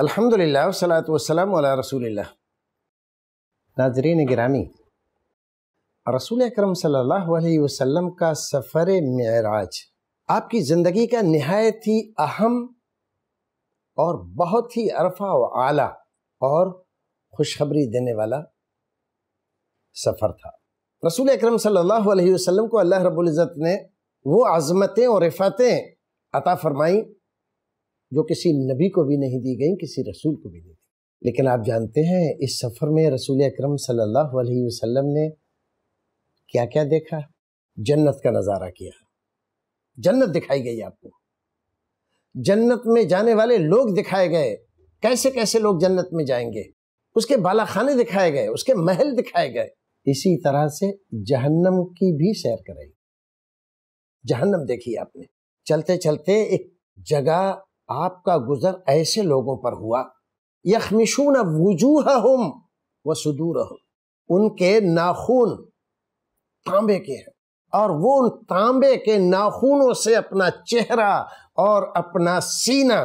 अल्हम्दुलिल्लाह सलात वसलाम अला रसूलिल्लाह नाजरीन ग्रामी रसूल अक्रम सल्लल्लाहु अलैहि वसल्लम का सफ़र मराज आपकी ज़िंदगी का नहायत ही अहम और बहुत ही अरफा व आला और खुशखबरी देने वाला सफ़र था रसूल अक्रम सल्लल्लाहु अलैहि वसल्लम को अल्लाह रब्बुल इज़्ज़त ने वो आज़मतें और रिफातें अता फरमाई जो किसी नबी को भी नहीं दी गई किसी रसूल को भी नहीं दी लेकिन आप जानते हैं इस सफ़र में रसूल अक्रम सल्लल्लाहु ने क्या क्या देखा जन्नत का नज़ारा किया जन्नत दिखाई गई आपको जन्नत में जाने वाले लोग दिखाए गए कैसे कैसे लोग जन्नत में जाएंगे उसके बालाखाने दिखाए गए उसके महल दिखाए गए इसी तरह से जहन्नम की भी सैर कराई जहन्नम देखी आपने चलते चलते एक जगह आपका गुजर ऐसे लोगों पर हुआ यखमिशून वजूह हम व सदूर उनके नाखून तांबे के हैं और वो उन तांबे के नाखूनों से अपना चेहरा और अपना सीना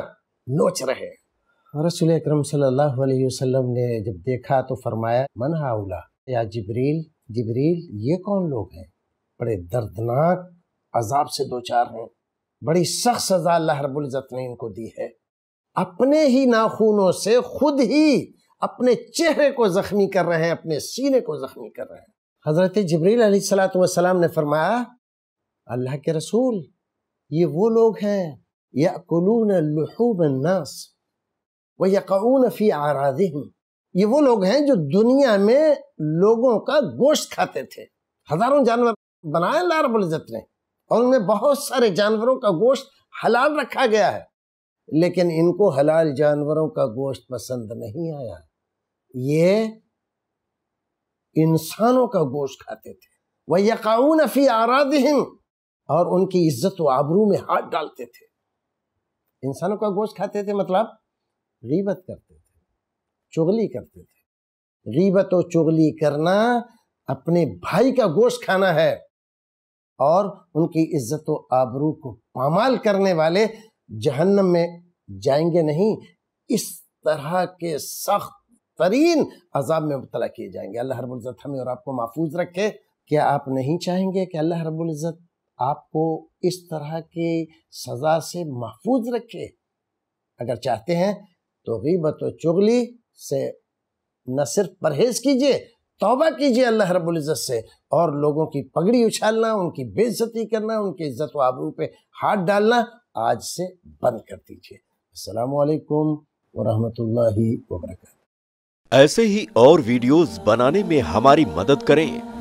नोच रहे हैं रसूल अक्रम सल्लल्लाहु अलैहि वसल्लम ने जब देखा तो फरमाया मन हाउला या जबरील जबरील ये कौन लोग हैं बड़े दर्दनाक अजाब से दो चार हैं बड़ी सख्त सजा अल्लाह रबुल्ज़त ने इनको दी है अपने ही नाखूनों से खुद ही अपने चेहरे को ज़ख्मी कर रहे हैं अपने सीने को ज़ख्मी कर रहे हैं हज़रत जबरील सलाम ने फरमाया अल्लाह के रसूल ये वो लोग हैं यकलून लहूबन्नास व यकून फ़ी आराधिम ये वो लोग हैं जो दुनिया में लोगों का गोश्त खाते थे हज़ारों जानवर बनाए अल्लाह रबुल्ज़त ने और उनमें बहुत सारे जानवरों का गोश्त हलाल रखा गया है लेकिन इनको हलाल जानवरों का गोश्त पसंद नहीं आया ये इंसानों का गोश्त खाते थे वह यकाउन फी आराधहिम और उनकी इज्जत व आबरू में हाथ डालते थे इंसानों का गोश्त खाते थे मतलब गीबत करते थे चुगली करते थे गीबत और चुगली करना अपने भाई का गोश्त खाना है और उनकी इज्जत व आबरू को पामाल करने वाले जहन्नम में जाएंगे नहीं इस तरह के सख्त तरीन अजाब में मुबला किए जाएंगे अल्लाह रबुल्ज़त हमें और आपको महफूज रखे क्या आप नहीं चाहेंगे कि अल्लाह रबुल्ज़त आपको इस तरह की सज़ा से महफूज रखे अगर चाहते हैं तो गीबत व चुगली से न सिर्फ परहेज़ कीजिए तोबा कीजिए अल्लाह रब्ज़त से और लोगों की पगड़ी उछालना उनकी बेइज्जती करना उनकी इज़्ज़त व आबरू पे हाथ डालना आज से बंद कर दीजिए असलकम वरहमल वर्क ऐसे ही और वीडियोस बनाने में हमारी मदद करें